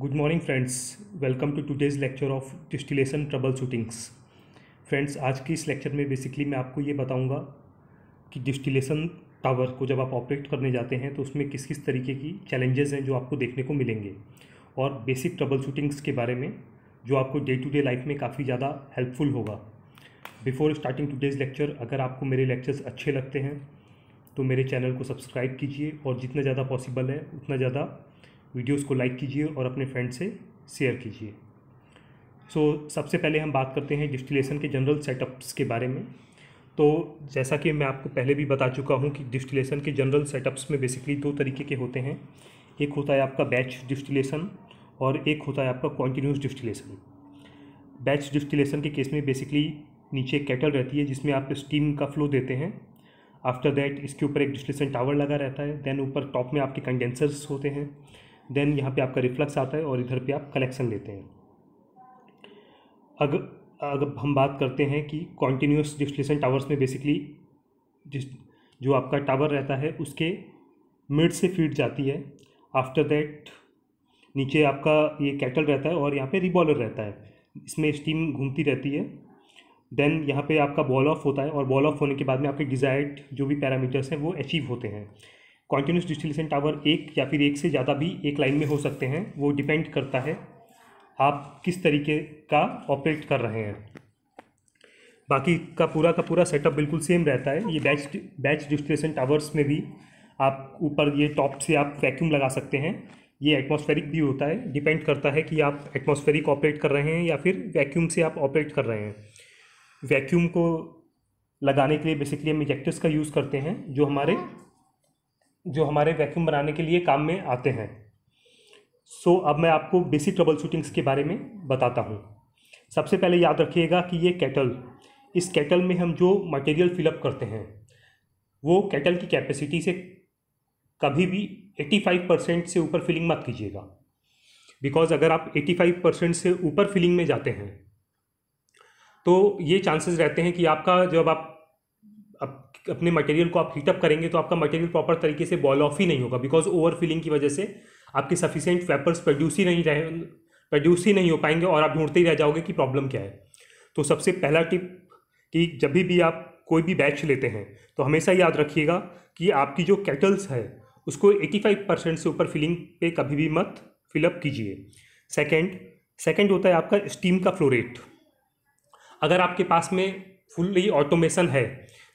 good morning friends welcome to to lecture of distillation trouble shootings friends आज की इस lecture में basically मैं आपको ये बताऊंगा कि डिस्टिलेशन टावर को जब आप ऑपरेट करने जाते हैं तो उसमें किस किस तरीके की चैलेंजेस हैं जो आपको देखने को मिलेंगे और बेसिक ट्रबल शूटिंग्स के बारे में जो आपको डे टू डे लाइफ में काफ़ी ज़्यादा हेल्पफुल होगा बिफोर स्टार्टिंग टूडेज़ लेक्चर अगर आपको मेरे लेक्चर्स अच्छे लगते हैं तो मेरे चैनल को सब्सक्राइब कीजिए और जितना ज़्यादा पॉसिबल है उतना ज़्यादा वीडियोस को लाइक कीजिए और अपने फ्रेंड से शेयर कीजिए सो so, सबसे पहले हम बात करते हैं डिस्टिलेशन के जनरल सेटअप्स के बारे में तो जैसा कि मैं आपको पहले भी बता चुका हूँ कि डिस्टिलेशन के जनरल सेटअप्स में बेसिकली दो तरीके के होते हैं एक होता है आपका बैच डिस्टिलेशन और एक होता है आपका कॉन्टीन्यूस डिस्टिलेशन बैच डिस्टिलेशन के केस में बेसिकली नीचे कैटल रहती है जिसमें आप स्टीम का फ्लो देते हैं आफ्टर दैट इसके ऊपर एक डिस्टिलेशन टावर लगा रहता है देन ऊपर टॉप में आपके कंडेंसर्स होते हैं देन यहाँ पे आपका रिफ्लक्स आता है और इधर पे आप कलेक्शन लेते हैं अगर अगर हम बात करते हैं कि कॉन्टीन्यूस डिस्टिलेशन टावर्स में बेसिकली जिस जो आपका टावर रहता है उसके मिड से फीड जाती है आफ्टर दैट नीचे आपका ये कैटल रहता है और यहाँ पे रिबॉलर रहता है इसमें स्टीम घूमती रहती है देन यहाँ पे आपका बॉल ऑफ होता है और बॉल ऑफ होने के बाद में आपके डिज़ायर्ड जो भी पैरामीटर्स हैं वो अचीव होते हैं कॉन्टीन्यूस डिस्टिलेशन टावर एक या फिर एक से ज़्यादा भी एक लाइन में हो सकते हैं वो डिपेंड करता है आप किस तरीके का ऑपरेट कर रहे हैं बाकी का पूरा का पूरा सेटअप बिल्कुल सेम रहता है ये बैच बैच डिस्टिलेशन टावर्स में भी आप ऊपर ये टॉप से आप वैक्यूम लगा सकते हैं ये एटमॉस्फेरिक भी होता है डिपेंड करता है कि आप एटमॉस्फेरिक ऑपरेट कर रहे हैं या फिर वैक्यूम से आप ऑपरेट कर रहे हैं वैक्यूम को लगाने के लिए बेसिकली हम इजेक्टर्स का यूज़ करते हैं जो हमारे जो हमारे वैक्यूम बनाने के लिए काम में आते हैं सो so, अब मैं आपको बेसिक ट्रबल शूटिंग्स के बारे में बताता हूँ सबसे पहले याद रखिएगा कि ये कैटल इस कैटल में हम जो मटेरियल फिलअप करते हैं वो कैटल की कैपेसिटी से कभी भी 85 परसेंट से ऊपर फिलिंग मत कीजिएगा बिकॉज अगर आप 85 परसेंट से ऊपर फिलिंग में जाते हैं तो ये चांसेस रहते हैं कि आपका जब आप अपने मटेरियल को आप हीटअप करेंगे तो आपका मटेरियल प्रॉपर तरीके से बॉल ऑफ ही नहीं होगा बिकॉज ओवर फिलिंग की वजह से आपके सफिशेंट वेपर्स प्रोड्यूस ही नहीं रहे प्रोड्यूस ही नहीं हो पाएंगे और आप ढूंढते ही रह जाओगे कि प्रॉब्लम क्या है तो सबसे पहला टिप कि जब भी आप कोई भी बैच लेते हैं तो हमेशा याद रखिएगा कि आपकी जो कैटल्स है उसको 85 परसेंट से ऊपर फिलिंग पे कभी भी मत फिलअप कीजिए सेकंड सेकंड होता है आपका स्टीम का फ्लोरेट अगर आपके पास में फुल्ली ऑटोमेशन है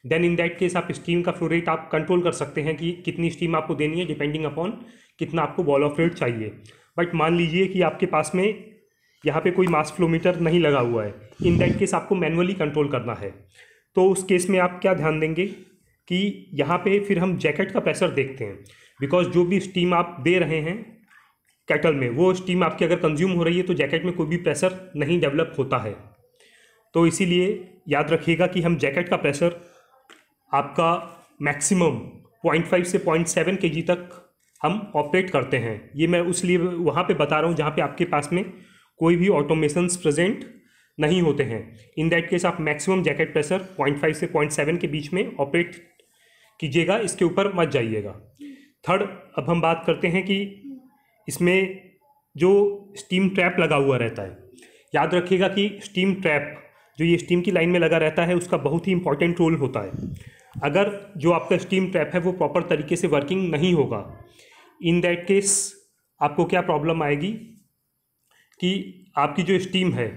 देन इन दैट केस आप स्टीम का फ्लो रेट आप कंट्रोल कर सकते हैं कि कितनी स्टीम आपको देनी है डिपेंडिंग अपॉन कितना आपको बॉल ऑफ रेट चाहिए बट मान लीजिए कि आपके पास में यहाँ पे कोई मास फ्लोमीटर नहीं लगा हुआ है इन दैट केस आपको मैनुअली कंट्रोल करना है तो उस केस में आप क्या ध्यान देंगे कि यहाँ पे फिर हम जैकेट का प्रेशर देखते हैं बिकॉज जो भी स्टीम आप दे रहे हैं कैटल में वो स्टीम आपकी अगर कंज्यूम हो रही है तो जैकेट में कोई भी प्रेशर नहीं डेवलप होता है तो इसीलिए याद रखिएगा कि हम जैकेट का प्रेशर आपका मैक्सिमम पॉइंट फाइव से पॉइंट सेवन के जी तक हम ऑपरेट करते हैं ये मैं उस लिए वहाँ पर बता रहा हूँ जहाँ पे आपके पास में कोई भी ऑटोमेशंस प्रेजेंट नहीं होते हैं इन दैट केस आप maximum jacket pressure point five से पॉइंट सेवन के बीच में ऑपरेट कीजिएगा इसके ऊपर मत जाइएगा थर्ड अब हम बात करते हैं कि इसमें जो स्टीम ट्रैप लगा हुआ रहता है याद रखिएगा कि स्टीम ट्रैप जो ये स्टीम की लाइन में लगा रहता है उसका बहुत ही इंपॉर्टेंट रोल होता है अगर जो आपका स्टीम ट्रैप है वो प्रॉपर तरीके से वर्किंग नहीं होगा इन दैट केस आपको क्या प्रॉब्लम आएगी कि आपकी जो स्टीम है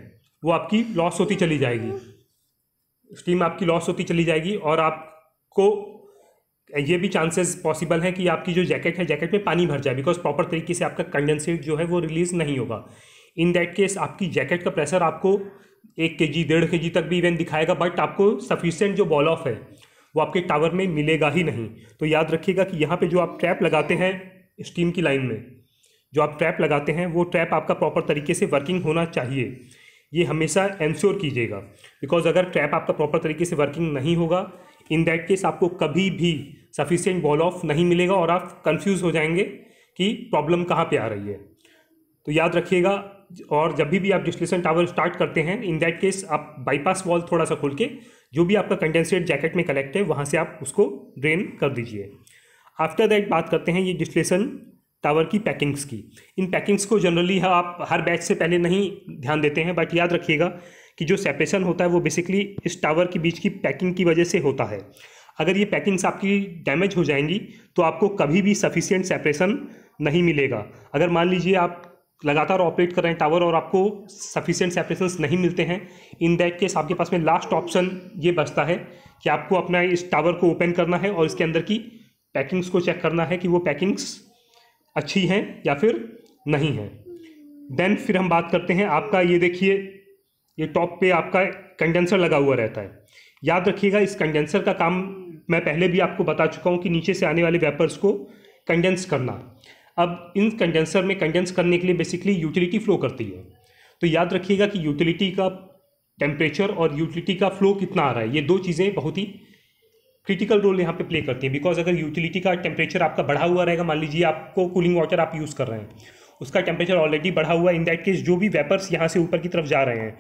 वो आपकी लॉस होती चली जाएगी स्टीम आपकी लॉस होती चली जाएगी और आपको ये भी चांसेस पॉसिबल हैं कि आपकी जो जैकेट है जैकेट में पानी भर जाए बिकॉज प्रॉपर तरीके से आपका कंडेंसेट जो है वो रिलीज़ नहीं होगा इन दैट केस आपकी जैकेट का प्रेशर आपको एक के जी डेढ़ के जी तक भी इवेंट दिखाएगा बट आपको सफिशेंट जो बॉल ऑफ है वो आपके टावर में मिलेगा ही नहीं तो याद रखिएगा कि यहाँ पे जो आप ट्रैप लगाते हैं स्टीम की लाइन में जो आप ट्रैप लगाते हैं वो ट्रैप आपका प्रॉपर तरीके से वर्किंग होना चाहिए ये हमेशा एंश्योर कीजिएगा बिकॉज अगर ट्रैप आपका प्रॉपर तरीके से वर्किंग नहीं होगा इन दैट केस आपको कभी भी सफिशियंट बॉल ऑफ नहीं मिलेगा और आप कन्फ्यूज़ हो जाएंगे कि प्रॉब्लम कहाँ पर आ रही है तो याद रखिएगा और जब भी, भी आप डिस्लेशन टावर स्टार्ट करते हैं इन दैट केस आप बाईपास वॉल थोड़ा सा खोल के जो भी आपका कंडेंसेट जैकेट में कलेक्ट है वहाँ से आप उसको ड्रेन कर दीजिए आफ्टर दैट बात करते हैं ये डिस्लेशन टावर की पैकिंग्स की इन पैकिंग्स को जनरली हाँ, आप हर बैच से पहले नहीं ध्यान देते हैं बट याद रखिएगा कि जो सेपरेशन होता है वो बेसिकली इस टावर के बीच की पैकिंग की वजह से होता है अगर ये पैकिंग्स आपकी डैमेज हो जाएंगी तो आपको कभी भी सफिशियंट सेपरेशन नहीं मिलेगा अगर मान लीजिए आप लगातार ऑपरेट कर रहे हैं टावर और आपको सफिशेंट सेपरेशन नहीं मिलते हैं इन दैट केस आपके पास में लास्ट ऑप्शन ये बचता है कि आपको अपना इस टावर को ओपन करना है और इसके अंदर की पैकिंग्स को चेक करना है कि वो पैकिंग्स अच्छी हैं या फिर नहीं है देन फिर हम बात करते हैं आपका ये देखिए ये टॉप पे आपका कंडेंसर लगा हुआ रहता है याद रखिएगा इस कंडेंसर का काम मैं पहले भी आपको बता चुका हूँ कि नीचे से आने वाले वेपर्स को कंडेंस करना अब इन कंडेंसर में कंडेंस करने के लिए बेसिकली यूटिलिटी फ्लो करती है तो याद रखिएगा कि यूटिलिटी का टेम्परेचर और यूटिलिटी का फ्लो कितना आ रहा है ये दो चीज़ें बहुत ही क्रिटिकल रोल यहाँ पे प्ले करती हैं बिकॉज अगर यूटिलिटी का टेम्परेचर आपका बढ़ा हुआ रहेगा मान लीजिए आपको कूलिंग वाटर आप यूज़ कर रहे हैं उसका टेम्परेचर ऑलरेडी बढ़ा हुआ है इन दैट केस जो भी वेपर्स यहाँ से ऊपर की तरफ जा रहे हैं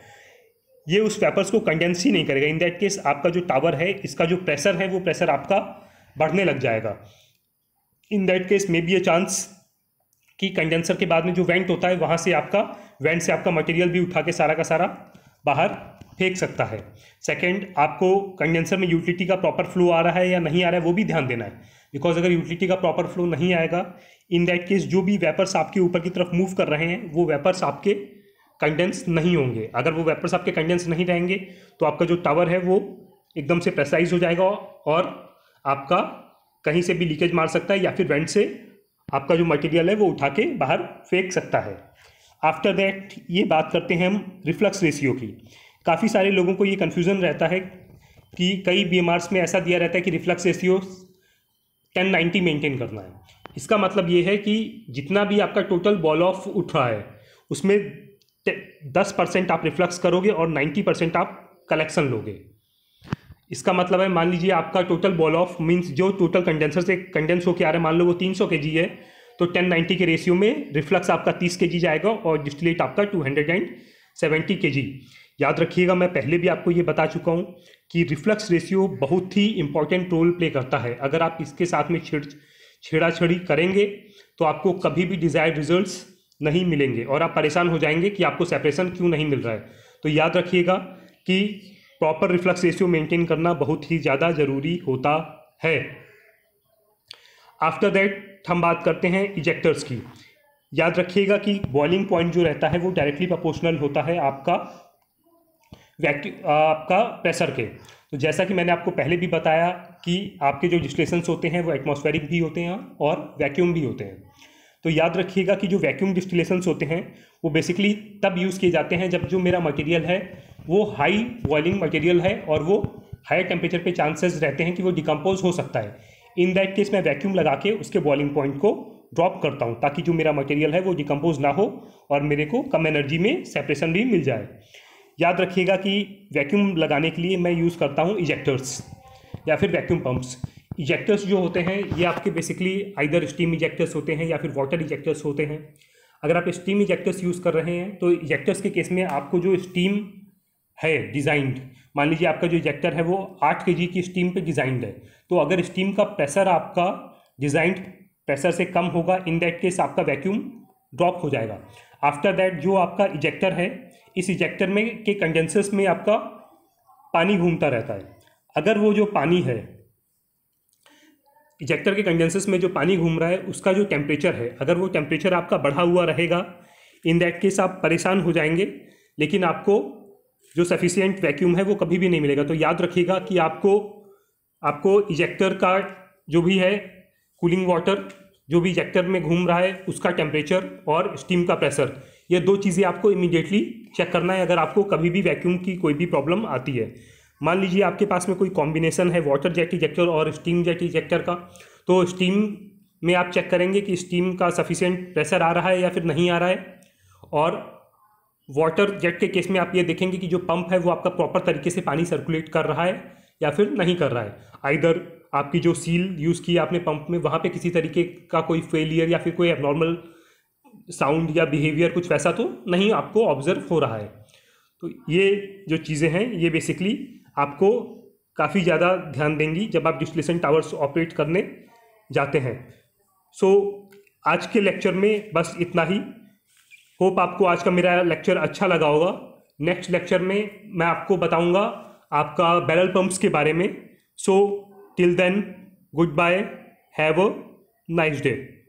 ये उस वेपर्स को कंडेंस ही नहीं करेगा इन दैट केस आपका जो टावर है इसका जो प्रेशर है वो प्रेशर आपका बढ़ने लग जाएगा in that case may be a chance कि कंडेंसर के बाद में जो वेंट होता है वहाँ से आपका वेंट से आपका मटेरियल भी उठा के सारा का सारा बाहर फेंक सकता है सेकंड आपको कंडेंसर में यूटिलिटी का प्रॉपर फ्लो आ रहा है या नहीं आ रहा है वो भी ध्यान देना है बिकॉज अगर यूटिलिटी का प्रॉपर फ्लो नहीं आएगा इन दैट केस जो भी वेपर्स आपके ऊपर की तरफ मूव कर रहे हैं वो वेपर्स आपके कंडेंस नहीं होंगे अगर वो वेपर्स आपके कंडेंस नहीं रहेंगे तो आपका जो टावर है वो एकदम से प्रेसाइज हो जाएगा और आपका कहीं से भी लीकेज मार सकता है या फिर वेंट से आपका जो मटेरियल है वो उठा के बाहर फेंक सकता है आफ्टर दैट ये बात करते हैं हम रिफ्लक्स रेशियो की काफ़ी सारे लोगों को ये कन्फ्यूज़न रहता है कि कई बी में ऐसा दिया रहता है कि reflux ratio ten ninety maintain करना है इसका मतलब ये है कि जितना भी आपका टोटल बॉल ऑफ उठ रहा है उसमें दस परसेंट आप रिफ्लक्स करोगे और नाइन्टी परसेंट आप कलेक्शन लोगे इसका मतलब है मान लीजिए आपका टोटल बॉल ऑफ मीन्स जो टोटल कंडेंसर से कंडेंस होकर आ रहा है मान लो वो तीन सौ के जी है तो टेन नाइन्टी के रेशियो में रिफ्लक्स आपका तीस के जी जाएगा और डिस्टिलेट आपका टू हंड्रेड एंड सेवेंटी के जी याद रखिएगा मैं पहले भी आपको ये बता चुका हूँ कि रिफ्लक्स रेशियो बहुत ही इंपॉर्टेंट रोल प्ले करता है अगर आप इसके साथ में छेड़ छेड़ाछेड़ी करेंगे तो आपको कभी भी डिजायर्ड रिजल्ट्स नहीं मिलेंगे और आप परेशान हो जाएंगे कि आपको सेपरेशन क्यों नहीं मिल रहा है तो याद रखिएगा कि प्रॉपर रिफ्लक्स रेशियो मेंटेन करना बहुत ही ज़्यादा ज़रूरी होता है आफ्टर दैट हम बात करते हैं इजेक्टर्स की याद रखिएगा कि बॉइलिंग पॉइंट जो रहता है वो डायरेक्टली प्रोपोर्शनल होता है आपका वैक्यू आपका प्रेशर के तो जैसा कि मैंने आपको पहले भी बताया कि आपके जो डिस्टलेशंस होते हैं वो एटमॉस्फेरिक भी होते हैं और वैक्यूम भी होते हैं तो याद रखिएगा कि जो वैक्यूम डिस्टलेशंस होते हैं वो बेसिकली तब यूज़ किए जाते हैं जब जो मेरा मटेरियल है वो हाई बॉइलिंग मटेरियल है और वो हाई टेम्परेचर पे चांसेस रहते हैं कि वो डिकम्पोज हो सकता है इन दैट केस मैं वैक्यूम लगा के उसके बॉइलिंग पॉइंट को ड्रॉप करता हूँ ताकि जो मेरा मटेरियल है वो डिकम्पोज ना हो और मेरे को कम एनर्जी में सेपरेशन भी मिल जाए याद रखिएगा कि वैक्यूम लगाने के लिए मैं यूज़ करता हूँ इजेक्टर्स या फिर वैक्यूम पम्प्स इजेक्टर्स जो होते हैं ये आपके बेसिकली आइदर स्टीम इजेक्टर्स होते हैं या फिर वाटर इजेक्टर्स होते हैं अगर आप स्टीम इजेक्टर्स यूज़ कर रहे हैं तो इजेक्टर्स के केस में आपको जो स्टीम है डिज़ाइंड मान लीजिए आपका जो इजेक्टर है वो आठ के की स्टीम पे डिज़ाइंड है तो अगर स्टीम का प्रेशर आपका डिज़ाइंड प्रेशर से कम होगा इन दैट केस आपका वैक्यूम ड्रॉप हो जाएगा आफ्टर दैट जो आपका इजेक्टर है इस इजेक्टर में के कंडेंसर्स में आपका पानी घूमता रहता है अगर वो जो पानी है इजेक्टर के कंडेंसर्स में जो पानी घूम रहा है उसका जो टेम्परेचर है अगर वो टेम्परेचर आपका बढ़ा हुआ रहेगा इन दैट केस आप परेशान हो जाएंगे लेकिन आपको जो सफिशियंट वैक्यूम है वो कभी भी नहीं मिलेगा तो याद रखिएगा कि आपको आपको इजेक्टर का जो भी है कूलिंग वाटर जो भी इजेक्टर में घूम रहा है उसका टेम्परेचर और स्टीम का प्रेशर ये दो चीज़ें आपको इमीडिएटली चेक करना है अगर आपको कभी भी वैक्यूम की कोई भी प्रॉब्लम आती है मान लीजिए आपके पास में कोई कॉम्बिनेशन है वाटर जेट इजेक्टर और स्टीम जेट इजेक्टर का तो स्टीम में आप चेक करेंगे कि स्टीम का सफिशेंट प्रेशर आ रहा है या फिर नहीं आ रहा है और वाटर जेट के केस में आप ये देखेंगे कि जो पंप है वो आपका प्रॉपर तरीके से पानी सर्कुलेट कर रहा है या फिर नहीं कर रहा है आइधर आपकी जो सील यूज़ की आपने पंप में वहाँ पे किसी तरीके का कोई फेलियर या फिर कोई एबनॉर्मल साउंड या बिहेवियर कुछ वैसा तो नहीं आपको ऑब्जर्व हो रहा है तो ये जो चीज़ें हैं ये बेसिकली आपको काफ़ी ज़्यादा ध्यान देंगी जब आप डिस्लेशन टावर्स ऑपरेट करने जाते हैं सो so, आज के लेक्चर में बस इतना ही होप आपको आज का मेरा लेक्चर अच्छा लगा होगा नेक्स्ट लेक्चर में मैं आपको बताऊंगा आपका बैरल पंप्स के बारे में so till then good bye have a nice day